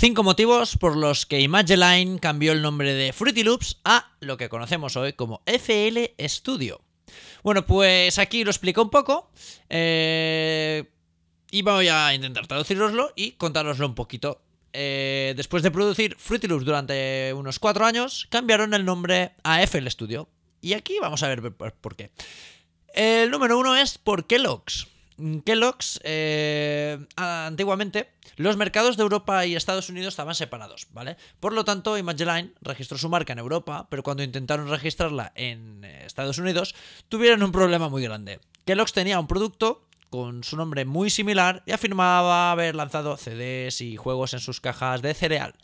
Cinco motivos por los que Imageline cambió el nombre de Fruity Loops a lo que conocemos hoy como FL Studio. Bueno, pues aquí lo explico un poco. Eh, y voy a intentar traduciroslo y contároslo un poquito. Eh, después de producir Fruity Loops durante unos cuatro años, cambiaron el nombre a FL Studio. Y aquí vamos a ver por qué. El número uno es por Kellogg's. Mm, Kellogg's, eh, antiguamente, los mercados de Europa y Estados Unidos estaban separados, ¿vale? Por lo tanto, ImageLine registró su marca en Europa, pero cuando intentaron registrarla en eh, Estados Unidos, tuvieron un problema muy grande. Kellogg's tenía un producto con su nombre muy similar y afirmaba haber lanzado CDs y juegos en sus cajas de cereal.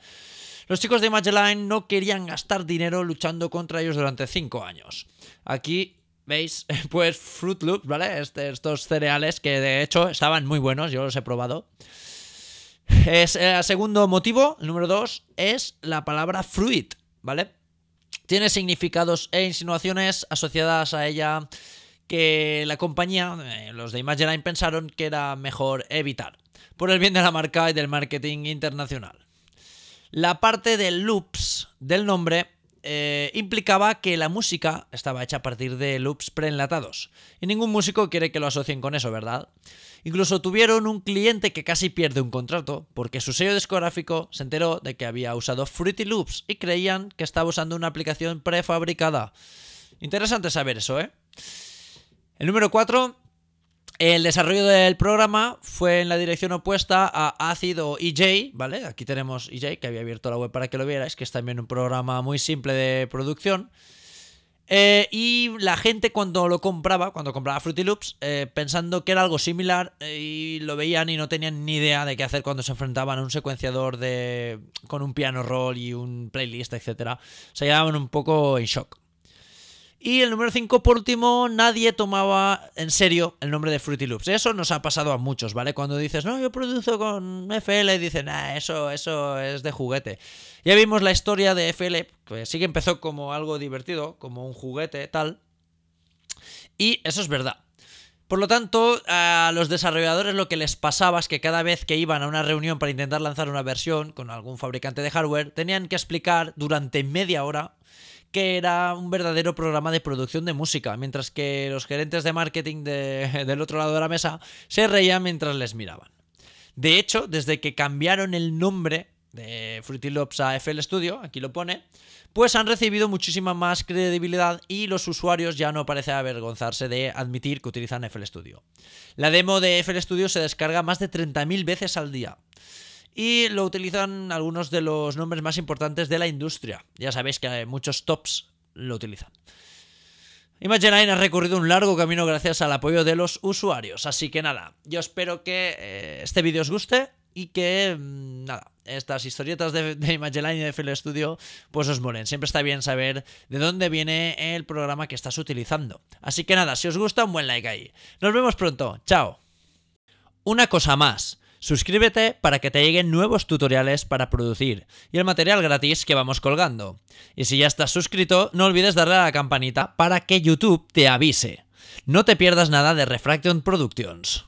Los chicos de ImageLine no querían gastar dinero luchando contra ellos durante 5 años. Aquí ¿Veis? Pues Fruit Loops, ¿vale? Este, estos cereales que de hecho estaban muy buenos, yo los he probado. Es, el eh, segundo motivo, el número dos, es la palabra fruit, ¿vale? Tiene significados e insinuaciones asociadas a ella que la compañía, eh, los de Imageline, pensaron que era mejor evitar, por el bien de la marca y del marketing internacional. La parte de loops del nombre eh, implicaba que la música estaba hecha a partir de loops preenlatados. Y ningún músico quiere que lo asocien con eso, ¿verdad? Incluso tuvieron un cliente que casi pierde un contrato porque su sello discográfico se enteró de que había usado Fruity Loops y creían que estaba usando una aplicación prefabricada. Interesante saber eso, ¿eh? El número 4 el desarrollo del programa fue en la dirección opuesta a Acid o EJ, ¿vale? Aquí tenemos EJ, que había abierto la web para que lo vierais, que es también un programa muy simple de producción. Eh, y la gente cuando lo compraba, cuando compraba Fruity Loops, eh, pensando que era algo similar, eh, y lo veían y no tenían ni idea de qué hacer cuando se enfrentaban a un secuenciador de, con un piano roll y un playlist, etc. Se quedaban un poco en shock. Y el número 5, por último, nadie tomaba en serio el nombre de Fruity Loops. Eso nos ha pasado a muchos, ¿vale? Cuando dices, no, yo produzo con FL, y dicen, ah, eso, eso es de juguete. Ya vimos la historia de FL, que sí que empezó como algo divertido, como un juguete, tal. Y eso es verdad. Por lo tanto, a los desarrolladores lo que les pasaba es que cada vez que iban a una reunión para intentar lanzar una versión con algún fabricante de hardware, tenían que explicar durante media hora que era un verdadero programa de producción de música, mientras que los gerentes de marketing del otro lado de la mesa se reían mientras les miraban. De hecho, desde que cambiaron el nombre de Fruity Loops a FL Studio, aquí lo pone, pues han recibido muchísima más credibilidad y los usuarios ya no parecen avergonzarse de admitir que utilizan FL Studio. La demo de FL Studio se descarga más de 30.000 veces al día y lo utilizan algunos de los nombres más importantes de la industria. Ya sabéis que muchos tops lo utilizan. ImageLine ha recorrido un largo camino gracias al apoyo de los usuarios, así que nada, yo espero que eh, este vídeo os guste y que mm, nada, estas historietas de, de y de fl Studio pues os molen. Siempre está bien saber de dónde viene el programa que estás utilizando. Así que nada, si os gusta un buen like ahí. Nos vemos pronto. Chao. Una cosa más. Suscríbete para que te lleguen nuevos tutoriales para producir y el material gratis que vamos colgando. Y si ya estás suscrito, no olvides darle a la campanita para que YouTube te avise. No te pierdas nada de Refraction Productions.